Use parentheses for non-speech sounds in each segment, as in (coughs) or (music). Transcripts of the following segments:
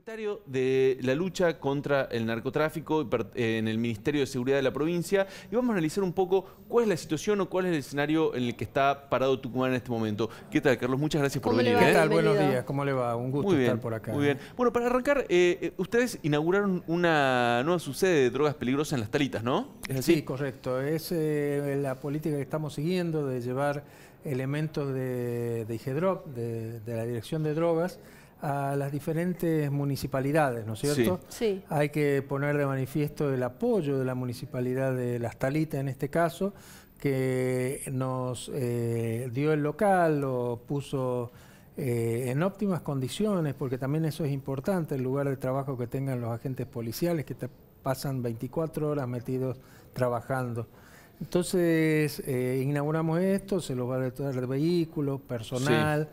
secretario de la lucha contra el narcotráfico eh, en el Ministerio de Seguridad de la provincia y vamos a analizar un poco cuál es la situación o cuál es el escenario en el que está parado Tucumán en este momento. ¿Qué tal, Carlos? Muchas gracias por venir. ¿Qué tal? Buenos días. ¿Cómo le va? Un gusto estar por acá. Muy bien. Bueno, para arrancar, eh, eh, ustedes inauguraron una nueva sede de drogas peligrosas en Las Talitas, ¿no? Sí, correcto. Es la política que estamos siguiendo de llevar elementos de, de de la Dirección de Drogas, a las diferentes municipalidades, ¿no es cierto? Sí. Hay que poner de manifiesto el apoyo de la municipalidad de Las Talitas en este caso, que nos eh, dio el local, lo puso eh, en óptimas condiciones, porque también eso es importante, el lugar de trabajo que tengan los agentes policiales, que pasan 24 horas metidos trabajando. Entonces, eh, inauguramos esto, se los va a dar el vehículos, personal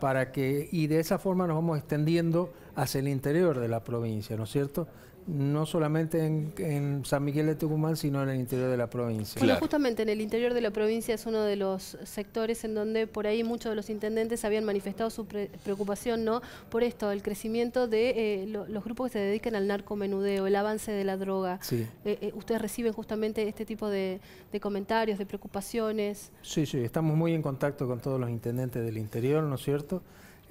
para que, y de esa forma nos vamos extendiendo hacia el interior de la provincia, ¿no es cierto? no solamente en, San Miguel de Tucumán, sino en el interior de la provincia. Bueno, justamente en el interior de la provincia es uno de los sectores en donde por ahí muchos de los intendentes habían manifestado su preocupación no por esto, el crecimiento de eh, los grupos que se dedican al narcomenudeo, el avance de la droga. Sí. Eh, eh, ¿Ustedes reciben justamente este tipo de, de, comentarios, de preocupaciones? Sí, sí, estamos muy en contacto con todos los intendentes del interior, ¿no es cierto?,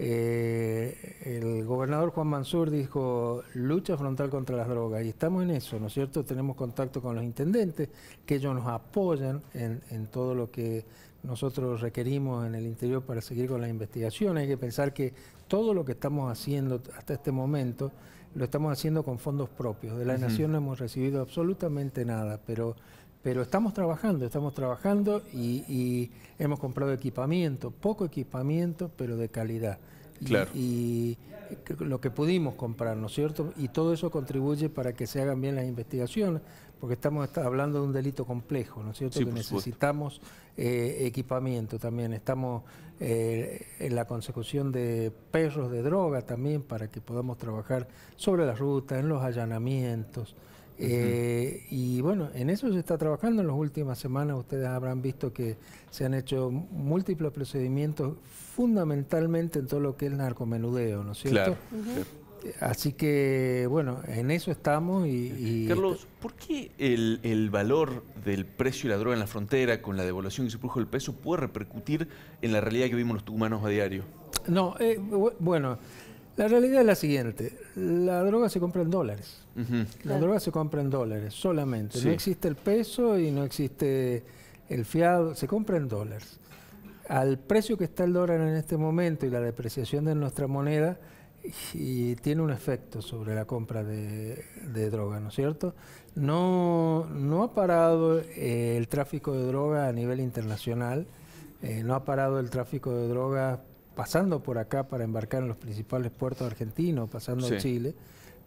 eh, el gobernador Juan Mansur dijo lucha frontal contra las drogas y estamos en eso, ¿no es cierto? Tenemos contacto con los intendentes, que ellos nos apoyan en, todo lo que nosotros requerimos en el interior para seguir con las investigaciones. Hay que pensar que todo lo que estamos haciendo hasta este momento lo estamos haciendo con fondos propios. De la Nación no hemos recibido absolutamente nada, pero pero estamos trabajando, estamos trabajando y, hemos comprado equipamiento, poco equipamiento, pero de calidad. Claro. Y, lo que pudimos comprar, ¿no es cierto? Y todo eso contribuye para que se hagan bien las investigaciones, porque estamos hablando de un delito complejo, ¿no es cierto? necesitamos eh, equipamiento también, estamos eh, en la consecución de perros de droga también para que podamos trabajar sobre las rutas, en los allanamientos. Eh, y bueno, en eso se está trabajando. En las últimas semanas ustedes habrán visto que se han hecho múltiples procedimientos, fundamentalmente en todo lo que es el narcomenudeo, ¿no es cierto? Así que, bueno, en eso estamos y... Carlos, ¿por qué el, valor del precio de la droga en la frontera con la devolución que se produjo del peso puede repercutir en la realidad que vimos los humanos a diario? No, eh, bueno... La realidad es la siguiente, la droga se compra en dólares, la droga se compra en dólares solamente, no existe el peso y no existe el fiado, se compra en dólares. Al precio que está el dólar en este momento y la depreciación de nuestra moneda, y tiene un efecto sobre la compra de, droga, ¿no es cierto? No, no ha parado eh, el tráfico de droga a nivel internacional, eh, no ha parado el tráfico de droga pasando por acá para embarcar en los principales puertos argentinos, pasando a Chile,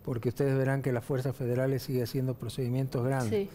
porque ustedes verán que las fuerzas federales sigue haciendo procedimientos grandes.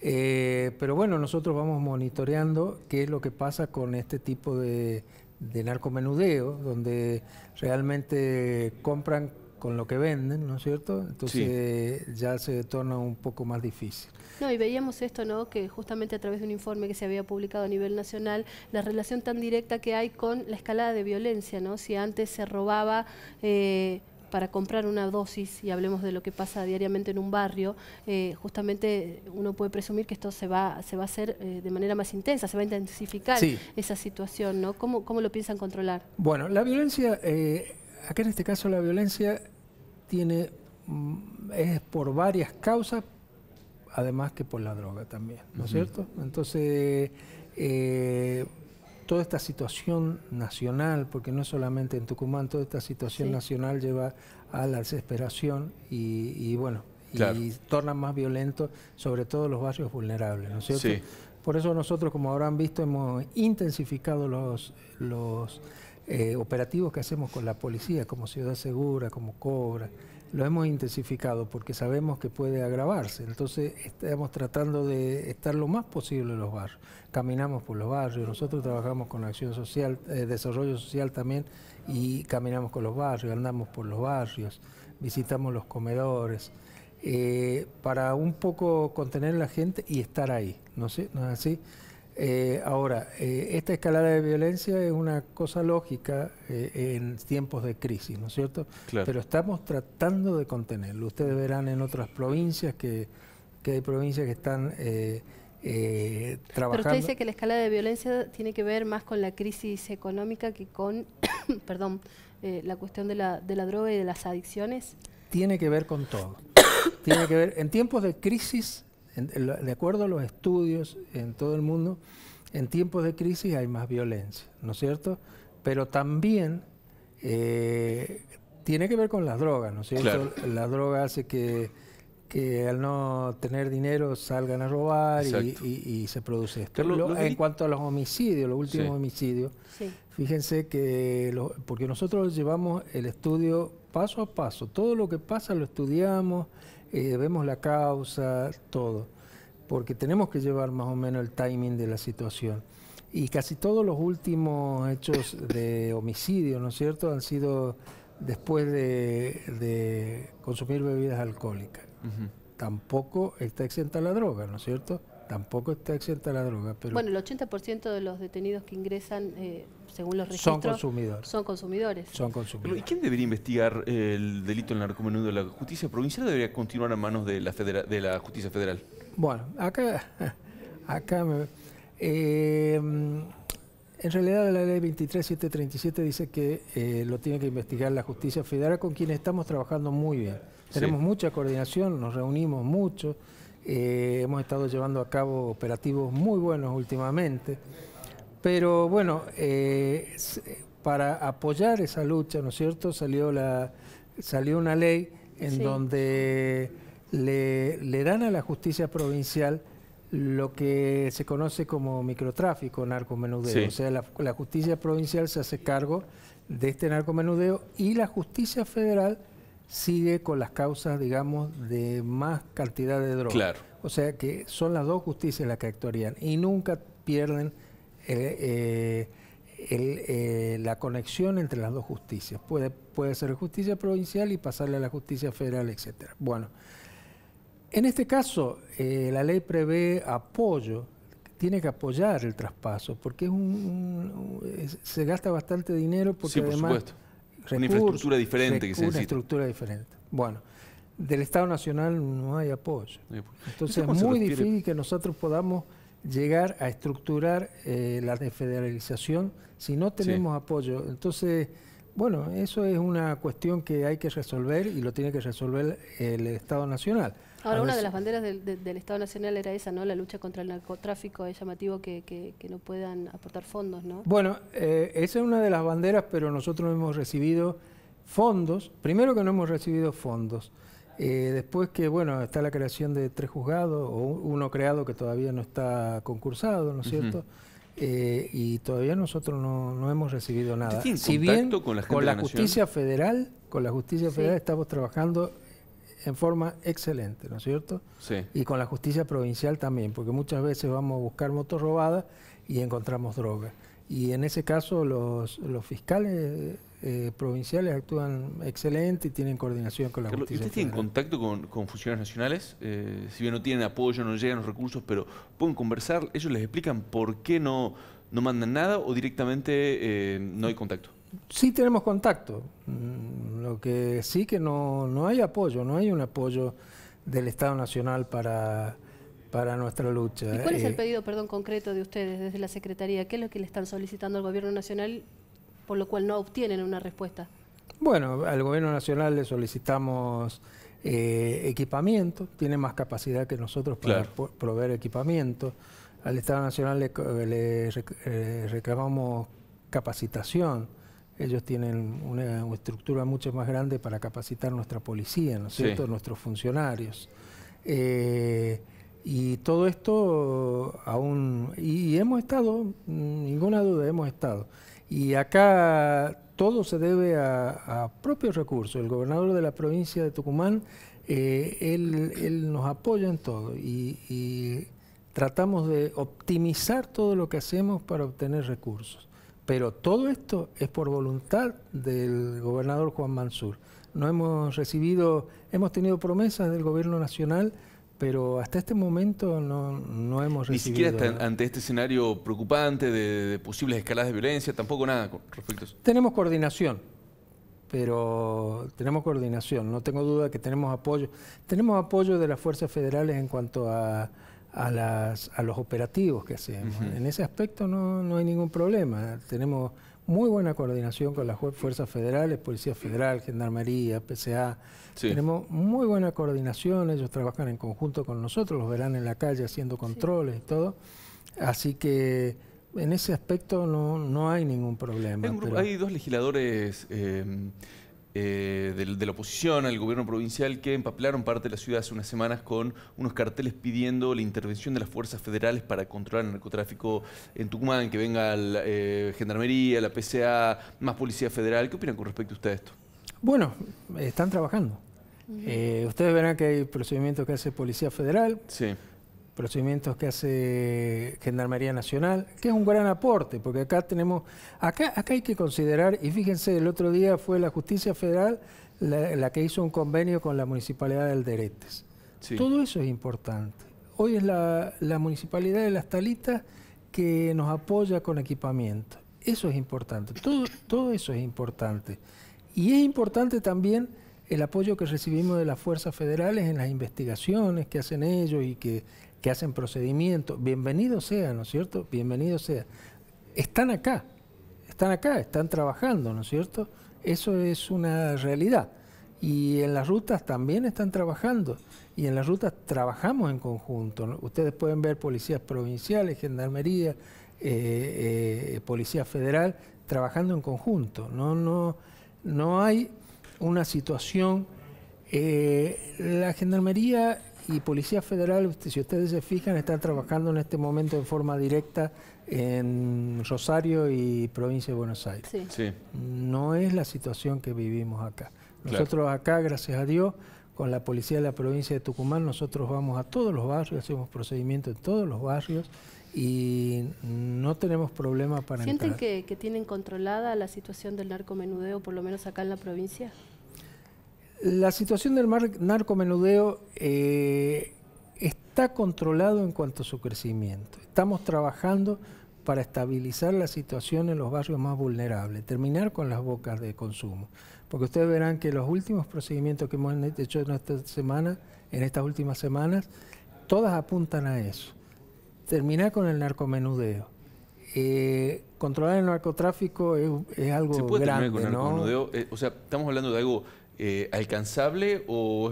Eh, pero bueno, nosotros vamos monitoreando qué es lo que pasa con este tipo de, de narcomenudeo, donde realmente compran con lo que venden, ¿no es cierto? Entonces ya se torna un poco más difícil. No, y veíamos esto, ¿no? Que justamente a través de un informe que se había publicado a nivel nacional, la relación tan directa que hay con la escalada de violencia, ¿no? Si antes se robaba... Eh, para comprar una dosis, y hablemos de lo que pasa diariamente en un barrio, eh, justamente uno puede presumir que esto se va, se va a hacer eh, de manera más intensa, se va a intensificar esa situación, ¿no? ¿Cómo, ¿Cómo, lo piensan controlar? Bueno, la violencia, acá en este caso la violencia tiene, mm, es por varias causas, además que por la droga también, ¿no es cierto? Entonces, eh, toda esta situación nacional, porque no es solamente en Tucumán, toda esta situación nacional lleva a la desesperación y, bueno, y torna más violento, sobre todo los barrios vulnerables, ¿no es cierto? Sí. Por eso nosotros, como habrán visto, hemos intensificado los, los eh, operativos que hacemos con la policía, como Ciudad Segura, como Cobra, lo hemos intensificado porque sabemos que puede agravarse. Entonces estamos tratando de estar lo más posible en los barrios. Caminamos por los barrios, nosotros trabajamos con la acción social, eh, desarrollo social también y caminamos con los barrios, andamos por los barrios, visitamos los comedores. Eh, para un poco contener a la gente y estar ahí, ¿no, sé, ¿No es así? Eh, ahora, eh, esta escalada de violencia es una cosa lógica eh, en tiempos de crisis, ¿no es cierto? Pero estamos tratando de contenerlo. Ustedes verán en otras provincias que, hay provincias que están trabajando. Pero usted dice que la escalada de violencia tiene que ver más con la crisis económica que con, (coughs) perdón, la cuestión de la, de la droga y de las adicciones. Tiene que ver con todo. (coughs) tiene que ver, en tiempos de crisis de acuerdo a los estudios en todo el mundo, en tiempos de crisis hay más violencia, ¿no es cierto? Pero también eh, tiene que ver con las drogas, ¿no es cierto? La droga hace que, que, al no tener dinero salgan a robar y, se produce esto. en cuanto a los homicidios, los últimos homicidios, fíjense que, porque nosotros llevamos el estudio paso a paso, todo lo que pasa lo estudiamos, eh, vemos la causa, todo, porque tenemos que llevar más o menos el timing de la situación. Y casi todos los últimos hechos de homicidio, ¿no es cierto?, han sido después de, consumir bebidas alcohólicas. Tampoco está exenta la droga, ¿no es cierto? tampoco está exenta la droga. Pero bueno, el 80% de los detenidos que ingresan, eh, según los registros, son consumidores. Son consumidores. Son ¿Y quién debería investigar eh, el delito en la del de ¿La justicia provincial debería continuar a manos de la, de la justicia federal? Bueno, acá, (laughs) acá eh, en realidad la ley 23737 dice que lo tiene que investigar la justicia federal con quien estamos trabajando muy bien. Tenemos mucha coordinación, nos reunimos mucho. Eh, hemos estado llevando a cabo operativos muy buenos últimamente, pero bueno, eh, eh, para apoyar esa lucha, ¿no es cierto?, salió, la, salió una ley en donde le, dan a la justicia provincial lo que se conoce como microtráfico narcomenudeo. O sea, la, la, justicia provincial se hace cargo de este narcomenudeo y la justicia federal sigue con las causas, digamos, de más cantidad de drogas. O sea que son las dos justicias las que actuarían y nunca pierden eh, eh, eh, la conexión entre las dos justicias. Puede, puede ser justicia provincial y pasarle a la justicia federal, etc. Bueno, en este caso la ley prevé apoyo tiene que apoyar el traspaso, porque es un, se gasta bastante dinero porque por además una infraestructura diferente que se Una estructura diferente. Bueno, del Estado Nacional no hay apoyo. Entonces es muy difícil que nosotros podamos llegar a estructurar eh, la desfederalización si no tenemos apoyo. Entonces, bueno, eso es una cuestión que hay que resolver y lo tiene que resolver el Estado Nacional. Ahora, una de las banderas del, Estado Nacional era esa, ¿no? La lucha contra el narcotráfico, es llamativo que, no puedan aportar fondos, ¿no? Bueno, eh, esa es una de las banderas, pero nosotros no hemos recibido fondos. Primero que no hemos recibido fondos. Eh, después que, bueno, está la creación de tres juzgados, o uno creado que todavía no está concursado, ¿no es cierto? Eh, y todavía nosotros no, hemos recibido nada. Si bien con la, con la, justicia federal, con la justicia federal estamos trabajando en forma excelente, ¿no es cierto? Sí. Y con la justicia provincial también, porque muchas veces vamos a buscar motos robadas y encontramos drogas. Y en ese caso los, los fiscales eh, provinciales actúan excelente y tienen coordinación con la justicia. ¿Ustedes tienen contacto con, con funcionarios nacionales? Eh, si bien no tienen apoyo, no llegan los recursos, pero pueden conversar, ellos les explican por qué no, no mandan nada o directamente eh, no hay contacto sí tenemos contacto, mm, lo que sí que no, hay apoyo, no hay un apoyo del Estado Nacional para, nuestra lucha. ¿Y cuál es el eh. pedido, perdón, concreto de ustedes desde la Secretaría? ¿Qué es lo que le están solicitando al Gobierno Nacional por lo cual no obtienen una respuesta? Bueno, al Gobierno Nacional le solicitamos eh, equipamiento, tiene más capacidad que nosotros para proveer equipamiento. Al Estado Nacional le eh, reclamamos capacitación ellos tienen una estructura mucho más grande para capacitar nuestra policía, ¿no nuestros funcionarios. Eh, y todo esto aún, y hemos estado, mm, ninguna duda, hemos estado. Y acá todo se debe a, propios recursos. El gobernador de la provincia de Tucumán, eh, él, nos apoya en todo y tratamos de optimizar todo lo que hacemos para obtener recursos. Pero todo esto es por voluntad del gobernador Juan Mansur. No hemos recibido, hemos tenido promesas del gobierno nacional, pero hasta este momento no, hemos recibido. Ni siquiera ante este escenario preocupante de, posibles escalas de violencia, tampoco nada respecto a eso. Tenemos coordinación, pero tenemos coordinación, no tengo duda que tenemos apoyo. Tenemos apoyo de las fuerzas federales en cuanto a a, las, a los operativos que hacemos. En ese aspecto no, hay ningún problema. Tenemos muy buena coordinación con las fuerzas federales, Policía Federal, Gendarmería, PCA. Tenemos muy buena coordinación, ellos trabajan en conjunto con nosotros, los verán en la calle haciendo controles y todo. Así que en ese aspecto no, hay ningún problema. Hay, dos legisladores... Eh, eh, de, la oposición al gobierno provincial que empapelaron parte de la ciudad hace unas semanas con unos carteles pidiendo la intervención de las fuerzas federales para controlar el narcotráfico en Tucumán, que venga la eh, Gendarmería, la PCA, más Policía Federal. ¿Qué opinan con respecto a usted esto? Bueno, están trabajando. Eh, ustedes verán que hay procedimientos que hace Policía Federal. Sí procedimientos que hace Gendarmería Nacional, que es un gran aporte, porque acá tenemos, acá, acá hay que considerar, y fíjense, el otro día fue la Justicia Federal la, que hizo un convenio con la Municipalidad de Alderetes. Todo eso es importante. Hoy es la, la Municipalidad de Las Talitas que nos apoya con equipamiento. Eso es importante, todo eso es importante. Y es importante también el apoyo que recibimos de las fuerzas federales en las investigaciones que hacen ellos y que que hacen procedimientos, bienvenido sean, ¿no es cierto? Bienvenidos sean. Están acá, están acá, están trabajando, ¿no es cierto? Eso es una realidad. Y en las rutas también están trabajando. Y en las rutas trabajamos en conjunto. Ustedes pueden ver policías provinciales, gendarmería, eh, eh, policía federal, trabajando en conjunto. No, no, no hay una situación... Eh, la gendarmería y Policía Federal, este, si ustedes se fijan, están trabajando en este momento en forma directa en Rosario y provincia de Buenos Aires. No es la situación que vivimos acá. Nosotros acá, gracias a Dios, con la policía de la provincia de Tucumán, nosotros vamos a todos los barrios, hacemos procedimientos en todos los barrios y no tenemos problemas para ¿Sienten entrar. que, que tienen controlada la situación del narcomenudeo, por lo menos acá en la provincia? La situación del narcomenudeo eh, está controlado en cuanto a su crecimiento. Estamos trabajando para estabilizar la situación en los barrios más vulnerables, terminar con las bocas de consumo. Porque ustedes verán que los últimos procedimientos que hemos hecho en esta semana, en estas últimas semanas, todas apuntan a eso. Terminar con el narcomenudeo. Eh, controlar el narcotráfico es, algo ¿Se puede terminar con el narcomenudeo? Eh, o sea, estamos hablando de algo eh, alcanzable o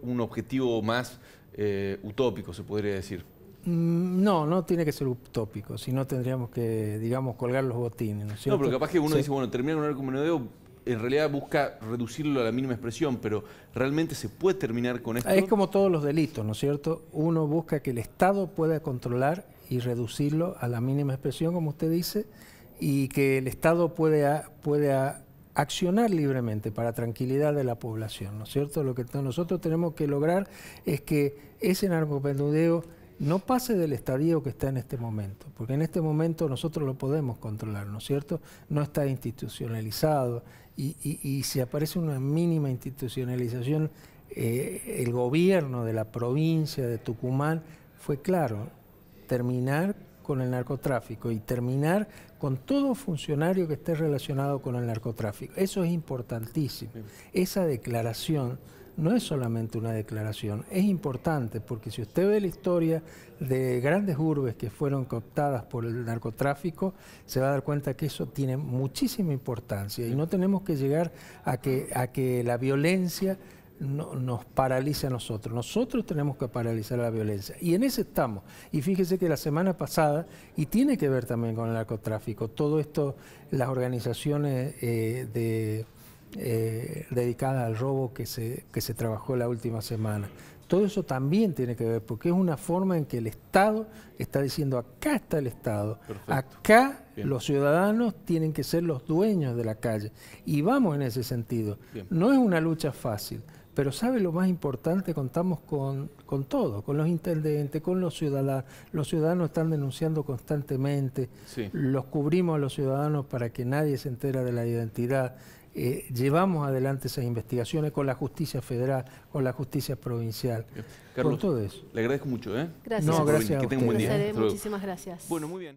un objetivo más eh, utópico, se podría decir? Mm, no, no tiene que ser utópico, si no tendríamos que, digamos, colgar los botines. No, no pero capaz que uno dice, bueno, terminar con un arco en realidad busca reducirlo a la mínima expresión, pero realmente se puede terminar con esto. Es como todos los delitos, ¿no es cierto? Uno busca que el Estado pueda controlar y reducirlo a la mínima expresión, como usted dice, y que el Estado pueda, pueda accionar libremente para tranquilidad de la población, ¿no es cierto? Lo que nosotros tenemos que lograr es que ese narcopendudeo no pase del estadio que está en este momento, porque en este momento nosotros lo podemos controlar, ¿no es cierto? No está institucionalizado y, si aparece una mínima institucionalización, eh, el gobierno de la provincia de Tucumán fue claro, terminar con el narcotráfico y terminar con todo funcionario que esté relacionado con el narcotráfico. Eso es importantísimo. Esa declaración no es solamente una declaración, es importante porque si usted ve la historia de grandes urbes que fueron cooptadas por el narcotráfico, se va a dar cuenta que eso tiene muchísima importancia y no tenemos que llegar a que, a que la violencia no, nos paraliza a nosotros. Nosotros tenemos que paralizar la violencia. Y en ese estamos. Y fíjese que la semana pasada, y tiene que ver también con el narcotráfico, todo esto, las organizaciones eh, de, eh, dedicadas al robo que se, se trabajó la última semana. Todo eso también tiene que ver, porque es una forma en que el Estado está diciendo, acá está el Estado, acá los ciudadanos tienen que ser los dueños de la calle. Y vamos en ese sentido. No es una lucha fácil. Pero ¿sabe lo más importante? Contamos con, con todo, con los intendentes, con los ciudadanos. Los ciudadanos están denunciando constantemente, los cubrimos a los ciudadanos para que nadie se entere de la identidad. Eh, llevamos adelante esas investigaciones con la justicia federal, con la justicia provincial, Carlos, Le agradezco mucho. ¿eh? Gracias. No, gracias. Que tenga un día. Muchísimas gracias. Bueno, muy bien.